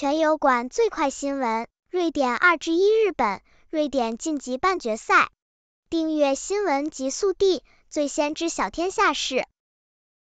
全油管最快新闻：瑞典二至一日本，瑞典晋级半决赛。订阅新闻极速递，最先知晓天下事。